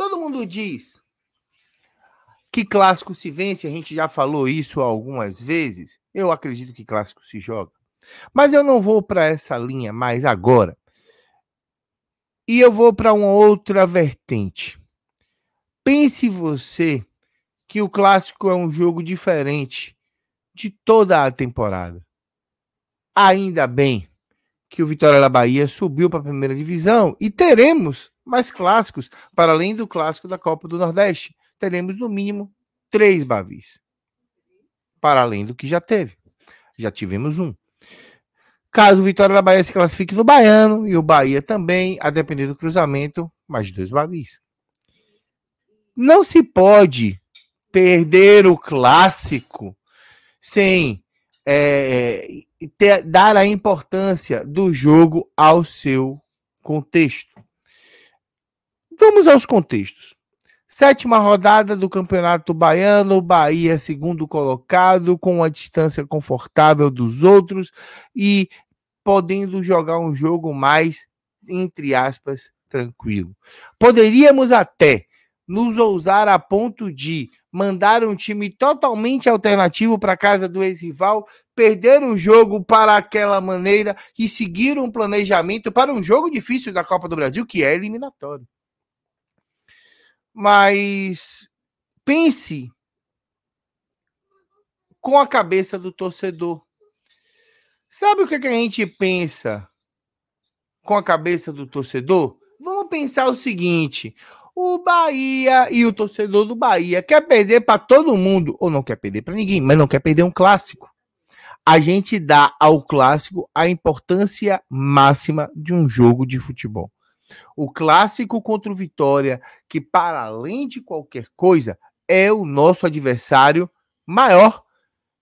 Todo mundo diz que clássico se vence, a gente já falou isso algumas vezes. Eu acredito que clássico se joga. Mas eu não vou para essa linha mais agora. E eu vou para uma outra vertente. Pense você que o clássico é um jogo diferente de toda a temporada. Ainda bem que o Vitória da Bahia subiu para a primeira divisão e teremos mais clássicos, para além do clássico da Copa do Nordeste. Teremos, no mínimo, três Bavis. Para além do que já teve. Já tivemos um. Caso o Vitória da Bahia se classifique no Baiano e o Bahia também, a depender do cruzamento, mais dois Bavis. Não se pode perder o clássico sem é, é ter, dar a importância do jogo ao seu contexto. Vamos aos contextos. Sétima rodada do Campeonato Baiano, Bahia segundo colocado, com uma distância confortável dos outros e podendo jogar um jogo mais, entre aspas, tranquilo. Poderíamos até nos ousar a ponto de mandar um time totalmente alternativo para casa do ex-rival, perder o jogo para aquela maneira e seguir um planejamento para um jogo difícil da Copa do Brasil, que é eliminatório. Mas pense com a cabeça do torcedor. Sabe o que, é que a gente pensa com a cabeça do torcedor? Vamos pensar o seguinte: o Bahia e o torcedor do Bahia quer perder para todo mundo, ou não quer perder para ninguém, mas não quer perder um clássico. A gente dá ao clássico a importância máxima de um jogo de futebol. O clássico contra o Vitória, que para além de qualquer coisa, é o nosso adversário maior.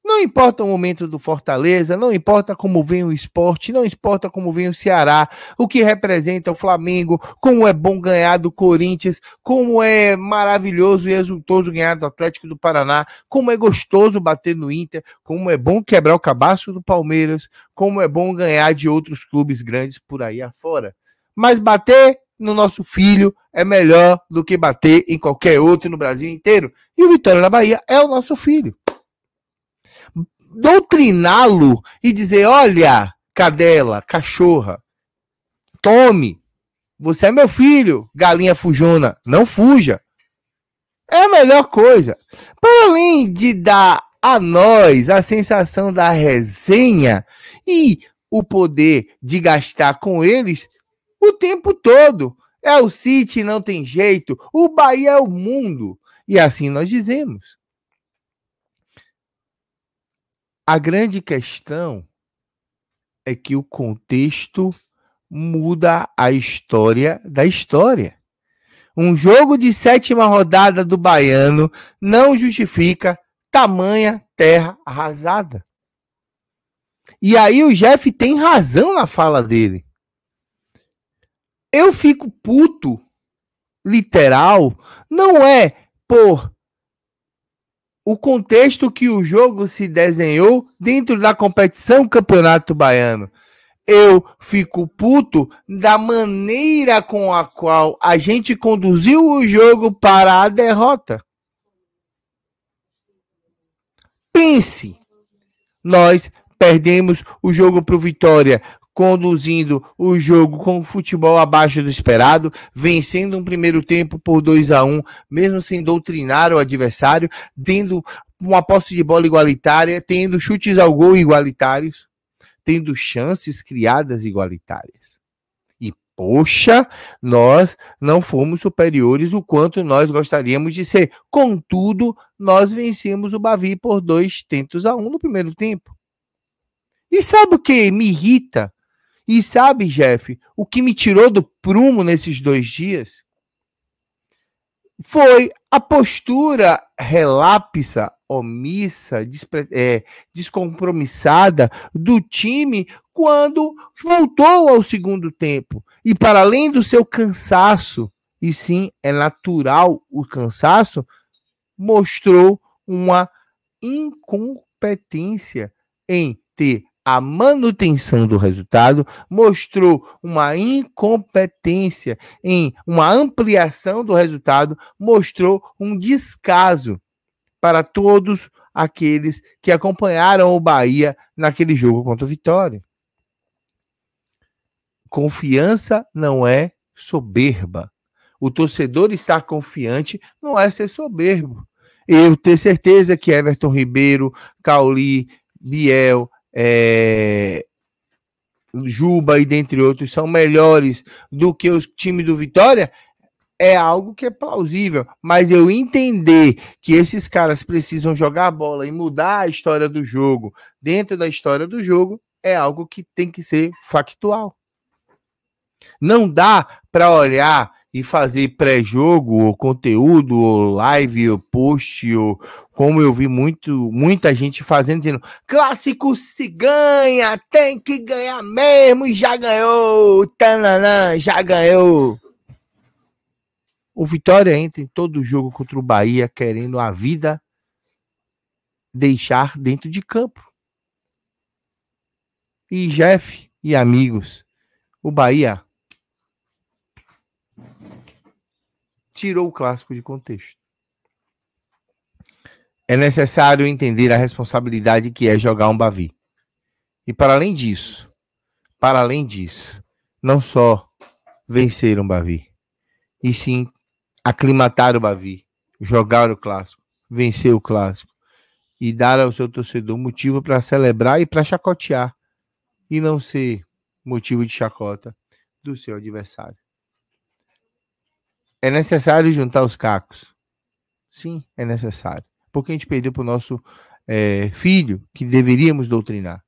Não importa o momento do Fortaleza, não importa como vem o esporte, não importa como vem o Ceará, o que representa o Flamengo, como é bom ganhar do Corinthians, como é maravilhoso e exultoso ganhar do Atlético do Paraná, como é gostoso bater no Inter, como é bom quebrar o cabaço do Palmeiras, como é bom ganhar de outros clubes grandes por aí afora mas bater no nosso filho é melhor do que bater em qualquer outro no Brasil inteiro. E o Vitória da Bahia é o nosso filho. Doutriná-lo e dizer: olha, cadela, cachorra, tome, você é meu filho, galinha fujona, não fuja. É a melhor coisa. Para além de dar a nós a sensação da resenha e o poder de gastar com eles, o tempo todo. É o City, não tem jeito. O Bahia é o mundo. E assim nós dizemos. A grande questão é que o contexto muda a história da história. Um jogo de sétima rodada do baiano não justifica tamanha terra arrasada. E aí o Jeff tem razão na fala dele eu fico puto, literal, não é por o contexto que o jogo se desenhou dentro da competição Campeonato Baiano. Eu fico puto da maneira com a qual a gente conduziu o jogo para a derrota. Pense, nós perdemos o jogo para o Vitória conduzindo o jogo com o futebol abaixo do esperado, vencendo um primeiro tempo por 2 a 1 um, mesmo sem doutrinar o adversário, tendo uma posse de bola igualitária, tendo chutes ao gol igualitários, tendo chances criadas igualitárias. E poxa, nós não fomos superiores o quanto nós gostaríamos de ser. Contudo, nós vencemos o Bavi por dois tentos a um no primeiro tempo. E sabe o que me irrita? E sabe, Jeff, o que me tirou do prumo nesses dois dias foi a postura relapsa, omissa, despre... é, descompromissada do time quando voltou ao segundo tempo. E para além do seu cansaço, e sim, é natural o cansaço, mostrou uma incompetência em ter a manutenção do resultado mostrou uma incompetência em uma ampliação do resultado, mostrou um descaso para todos aqueles que acompanharam o Bahia naquele jogo contra o Vitória. Confiança não é soberba. O torcedor estar confiante não é ser soberbo. Eu ter certeza que Everton Ribeiro, Cauli, Biel, é, Juba e dentre outros são melhores do que os times do Vitória, é algo que é plausível, mas eu entender que esses caras precisam jogar a bola e mudar a história do jogo dentro da história do jogo é algo que tem que ser factual. Não dá para olhar e fazer pré-jogo, ou conteúdo, ou live, ou post, ou como eu vi muito, muita gente fazendo, dizendo: clássico se ganha, tem que ganhar mesmo, e já ganhou, tananã, já ganhou. O Vitória entra em todo jogo contra o Bahia querendo a vida deixar dentro de campo. E Jeff e amigos, o Bahia tirou o clássico de contexto. É necessário entender a responsabilidade que é jogar um Bavi. E para além disso, para além disso, não só vencer um Bavi, e sim aclimatar o Bavi, jogar o clássico, vencer o clássico e dar ao seu torcedor motivo para celebrar e para chacotear e não ser motivo de chacota do seu adversário. É necessário juntar os cacos. Sim, é necessário. Porque a gente perdeu para o nosso é, filho, que deveríamos doutrinar.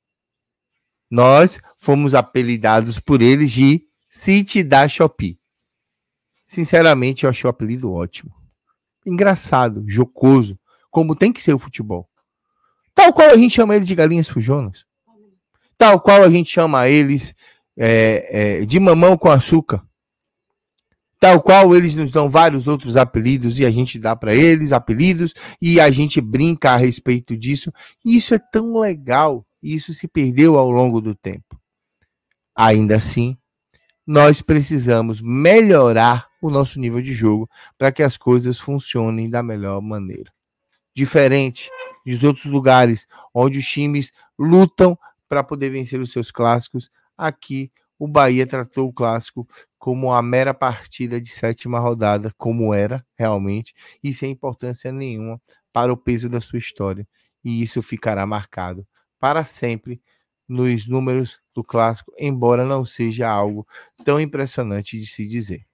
Nós fomos apelidados por eles de City da Shopee. Sinceramente, eu achei o apelido ótimo. Engraçado, jocoso, como tem que ser o futebol. Tal qual a gente chama eles de galinhas fujonas. Tal qual a gente chama eles é, é, de mamão com açúcar tal qual eles nos dão vários outros apelidos e a gente dá para eles apelidos e a gente brinca a respeito disso. E isso é tão legal e isso se perdeu ao longo do tempo. Ainda assim, nós precisamos melhorar o nosso nível de jogo para que as coisas funcionem da melhor maneira. Diferente dos outros lugares onde os times lutam para poder vencer os seus clássicos, aqui o Bahia tratou o clássico como a mera partida de sétima rodada, como era realmente, e sem importância nenhuma para o peso da sua história. E isso ficará marcado para sempre nos números do clássico, embora não seja algo tão impressionante de se dizer.